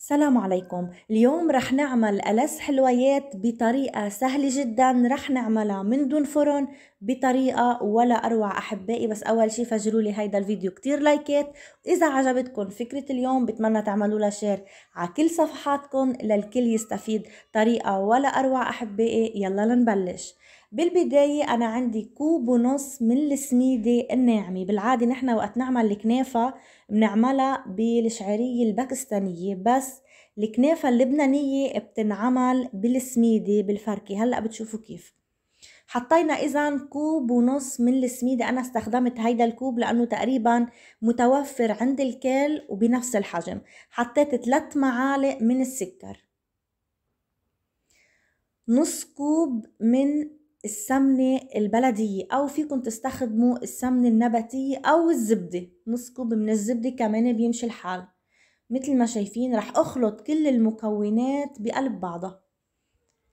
السلام عليكم اليوم رح نعمل ألس حلويات بطريقة سهلة جدا رح نعملها من دون فرن بطريقة ولا أروع أحبائي بس أول شي فجروا لي هيدا الفيديو كتير لايكات وإذا عجبتكم فكرة اليوم بتمنى تعملوا لها شير على كل صفحاتكم للكل يستفيد طريقة ولا أروع أحبائي يلا لنبلش بالبداية أنا عندي كوب ونص من السميدة الناعمة بالعادة نحن وقت نعمل الكنافة بنعملها بالشعرية الباكستانية بس الكنافة اللبنانية بتنعمل بالسميدة بالفركة هلأ بتشوفوا كيف حطينا اذا كوب ونص من السميده انا استخدمت هيدا الكوب لانه تقريبا متوفر عند الكل وبنفس الحجم حطيت ثلاث معالق من السكر نص كوب من السمنة البلدية أو فيكم تستخدموا السمنة النباتية أو الزبدة نص كوب من الزبدة كمان بيمشي الحال مثل ما شايفين رح أخلط كل المكونات بقلب بعضها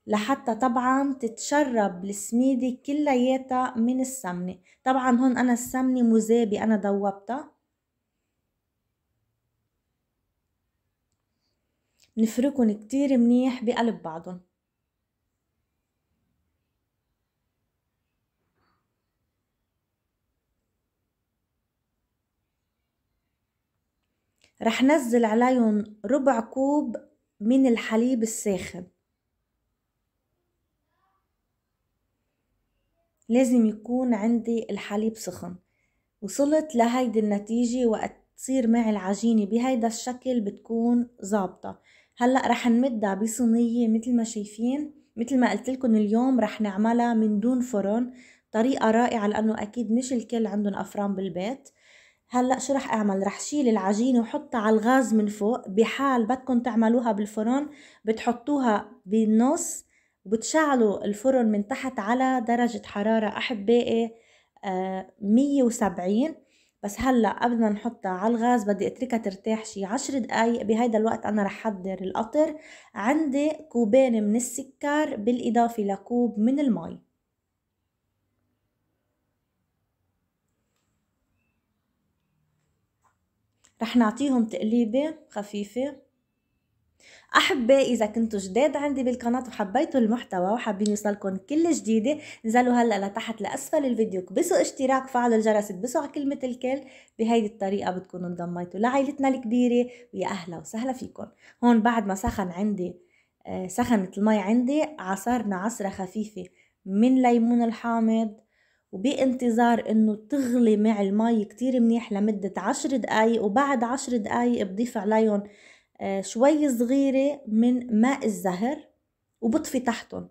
لحتى طبعا تتشرب السميدة كلياتها من السمنة طبعا هون أنا السمنة مذابة أنا دوبتها نفركن كتير منيح بقلب بعضهم رح نزل عليهم ربع كوب من الحليب الساخن لازم يكون عندي الحليب سخن وصلت لهيدي النتيجة وقت تصير معي العجينة بهيدا الشكل بتكون زابطة هلأ رح نمدها بصينية مثل ما شايفين مثل ما قلت لكم اليوم رح نعملها من دون فرن طريقة رائعة لأنه أكيد مش الكل عندهم أفران بالبيت هلا شو رح اعمل رح شيل العجينه وحطها على الغاز من فوق بحال بدكم تعملوها بالفرن بتحطوها بالنص وبتشعلوا الفرن من تحت على درجه حراره احبائي آه 170 بس هلا قبل ما نحطها على الغاز بدي اتركها ترتاح شي عشر دقايق بهيدا الوقت انا رح حضر القطر عندي كوبين من السكر بالاضافه لكوب من المي رح نعطيهم تقليبة خفيفة أحبة إذا كنتوا جداد عندي بالقناة وحبيتوا المحتوى وحابين يوصلكم كل جديدة انزلوا هلأ لتحت لأسفل الفيديو كبسوا اشتراك فعلوا الجرس كبسوا على كلمة الكل بهيدي الطريقة بتكونوا انضميتوا لعائلتنا الكبيرة ويا أهلا وسهلا فيكم هون بعد ما سخن عندي آه، سخنت المي عندي عصرنا عصرة خفيفة من ليمون الحامض وبانتظار انه تغلي مع المي كتير منيح لمدة عشر دقايق وبعد عشر دقايق بضيف عليهم آه، شوي صغيرة من ماء الزهر وبطفي تحتهم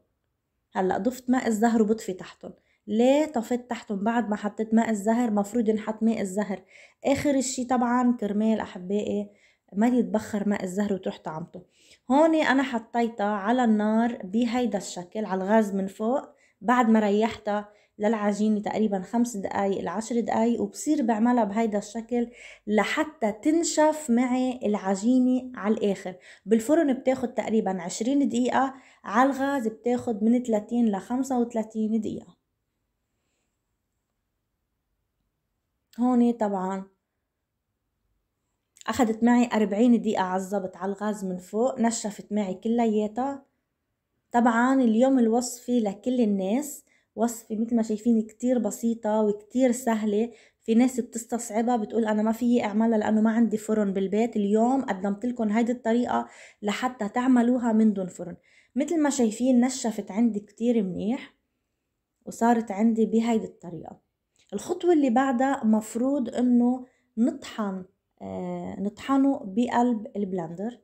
هلا ضفت ماء الزهر وبطفي تحتهم ليه طفيت تحتهم بعد ما حطيت ماء الزهر مفروض ينحط ماء الزهر اخر الشي طبعا كرمال احبائي ما يتبخر ماء الزهر وتروح طعمته هون انا حطيتها على النار بهيدا الشكل على الغاز من فوق بعد ما ريحتها للعجينة تقريبا خمس دقايق لعشر دقايق وبصير بعملها بهيدا الشكل لحتى تنشف معي العجينة على الآخر بالفرن بتاخد تقريبا عشرين دقيقة على الغاز بتاخد من تلاتين لخمسة وتلاتين دقيقة هون طبعا أخدت معي أربعين دقيقة عالظبط على الغاز من فوق نشفت معي كلياتها طبعا اليوم الوصفة لكل الناس وصفة مثل ما شايفين كتير بسيطة وكتير سهلة في ناس بتستصعبها بتقول انا ما فيي اعملها لانه ما عندي فرن بالبيت اليوم قدمت لكم هيدي الطريقة لحتى تعملوها من دون فرن مثل ما شايفين نشفت عندي كتير منيح وصارت عندي بهيدي الطريقة الخطوة اللي بعدها مفروض انه نطحن آه نطحنه بقلب البلندر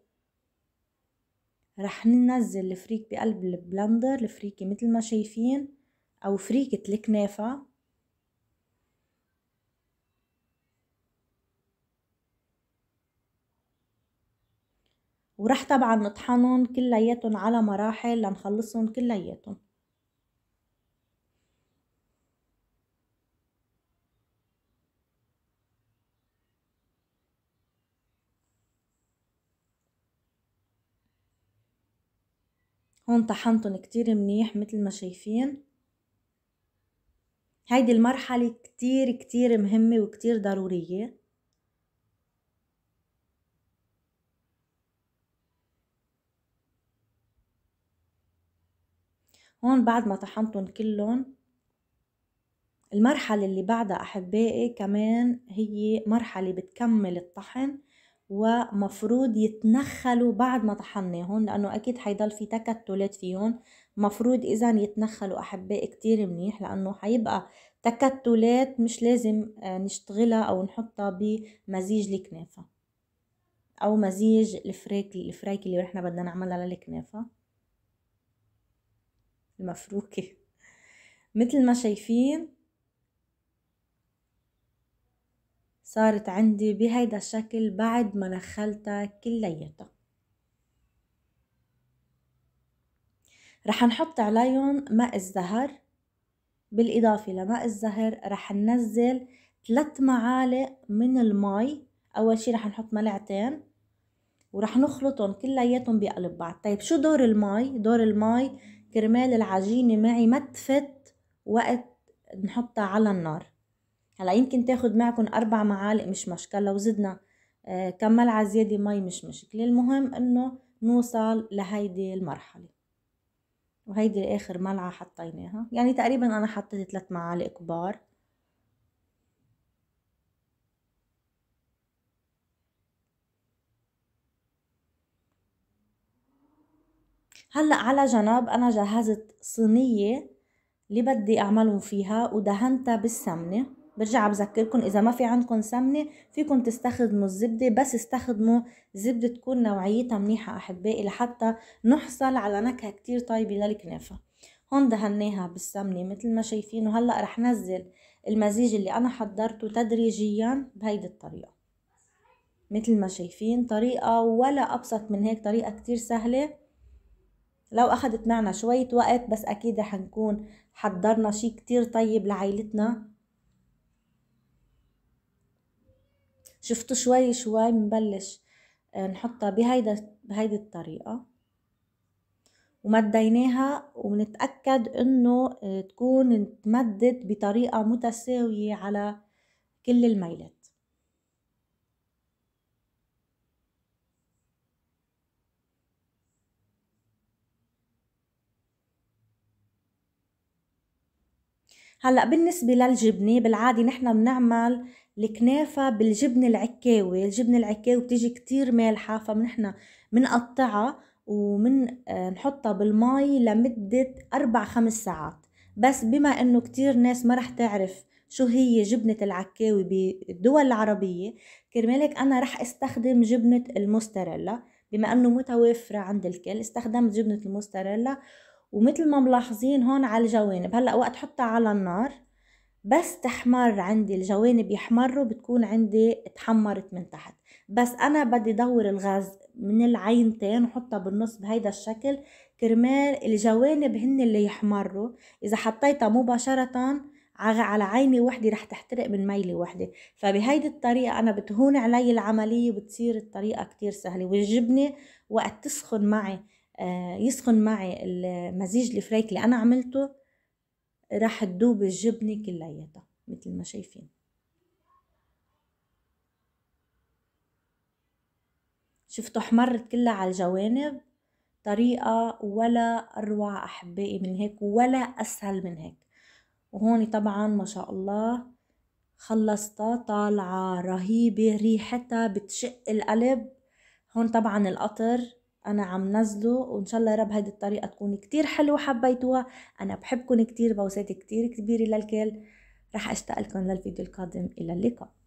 رح ننزل الفريك بقلب البلندر الفريكة مثل ما شايفين أو فريكة الكنافة ورح طبعا نطحنهم كلياتهم على مراحل لنخلصهم كلياتهم هون طحنتهم كتير منيح مثل ما شايفين هيدي المرحلة كتير كتير مهمة وكتير ضرورية هون بعد ما طحنتهم كلهم المرحلة اللي بعدها أحبائي كمان هي مرحلة بتكمل الطحن ومفروض يتنخلوا بعد ما طحناهم لأنه أكيد حيضل في تكتلات فيهم مفروض إذا يتنخلوا أحبائي كتير منيح لأنه حيبقى تكتلات مش لازم آه، نشتغلها أو نحطها بمزيج الكنافة أو مزيج الفريك الفريك اللي نحن بدنا نعملها للكنافة المفروكة مثل ما شايفين صارت عندي بهيدا الشكل بعد ما نخلتها كلياتها رح نحط عليهم ماء الزهر بالإضافة لماء الزهر رح ننزل ثلاث معالق من الماء أول شي رح نحط ملعتين ورح نخلطهم كلياتهم بقلب بعض طيب شو دور الماء؟ دور الماء كرمال العجينة معي ما تفت وقت نحطها على النار هلا يمكن تاخد معكن أربع معالق مش مشكلة لو زدنا آه، كم ملعقة زيادة مي مش مشكلة المهم إنه نوصل لهيدي المرحلة وهيدي آخر ملعقة حطيناها يعني تقريبا أنا حطيت ثلاث معالق كبار هلا على جنب انا جهزت صينيه اللي بدي اعملهم فيها ودهنتها بالسمنه برجع بذكركم اذا ما في عندكم سمنه فيكم تستخدموا الزبده بس استخدموا زبده تكون نوعيتها منيحه احبائي لحتى نحصل على نكهه كتير طيبه للكنافه هون دهناها بالسمنه مثل ما شايفين وهلا رح نزل المزيج اللي انا حضرته تدريجيا بهيدي الطريقه مثل ما شايفين طريقه ولا ابسط من هيك طريقه كتير سهله لو اخدت معنا شوية وقت بس اكيد رح نكون حضرنا شي كتير طيب لعائلتنا شفتوا شوي شوي بنبلش آه، نحطها بهيدا بهيدي الطريقة ومديناها ونتأكد انه آه، تكون تمدد بطريقة متساوية على كل الميلات هلا بالنسبه للجبنه بالعاده نحن بنعمل الكنافه بالجبنه العكاوي الجبنه العكاوي بتيجي كتير مالحه فنحن بنقطعها ومن آه، نحطها بالماء لمدة أربع خمس ساعات بس بما أنه كتير ناس ما رح تعرف شو هي جبنة العكاوي بالدول العربية كرمالك أنا رح استخدم جبنة الموستريلا بما أنه متوافرة عند الكل استخدمت جبنة الموستريلا ومثل ما ملاحظين هون على الجوانب هلا وقت حطها على النار بس تحمر عندي الجوانب يحمروا بتكون عندي تحمرت من تحت بس انا بدي دور الغاز من العينتين وحطها بالنص بهيدا الشكل كرمال الجوانب هن اللي يحمروا اذا حطيتها مباشره على عيني وحدة رح تحترق من ميلة وحدة فبهيدي الطريقة أنا بتهون علي العملية وبتصير الطريقة كتير سهلة والجبنة وقت تسخن معي آه، يسخن معي المزيج الفريك اللي أنا عملته راح تدوب الجبنة كلياتها مثل ما شايفين شفتوا احمرت كلها على الجوانب طريقة ولا أروع أحبائي من هيك ولا أسهل من هيك وهون طبعا ما شاء الله خلصتها طالعة رهيبة ريحتها بتشق القلب هون طبعا القطر انا عم نزله وان شاء الله يا رب هيدي الطريقه تكون كتير حلوه حبيتوها انا بحبكم كتير بوسات كتير كبيره للكل رح اشتاق لكم للفيديو القادم الى اللقاء